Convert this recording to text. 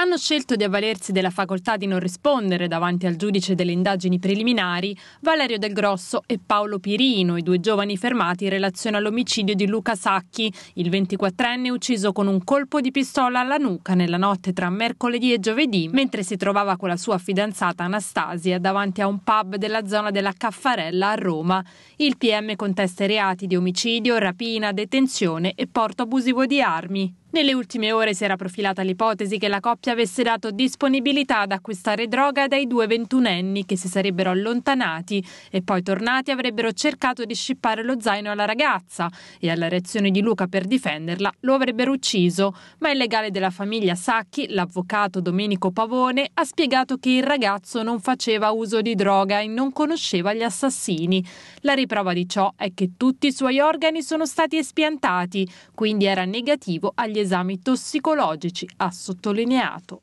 hanno scelto di avvalersi della facoltà di non rispondere davanti al giudice delle indagini preliminari Valerio Del Grosso e Paolo Pirino, i due giovani fermati in relazione all'omicidio di Luca Sacchi, il 24enne ucciso con un colpo di pistola alla nuca nella notte tra mercoledì e giovedì, mentre si trovava con la sua fidanzata Anastasia davanti a un pub della zona della Caffarella a Roma. Il PM contesta i reati di omicidio, rapina, detenzione e porto abusivo di armi. Nelle ultime ore si era profilata l'ipotesi che la coppia avesse dato disponibilità ad acquistare droga dai due ventunenni che si sarebbero allontanati e poi tornati avrebbero cercato di scippare lo zaino alla ragazza e alla reazione di Luca per difenderla lo avrebbero ucciso, ma il legale della famiglia Sacchi, l'avvocato Domenico Pavone, ha spiegato che il ragazzo non faceva uso di droga e non conosceva gli assassini. La riprova di ciò è che tutti i suoi organi sono stati espiantati, quindi era negativo agli esami tossicologici, ha sottolineato.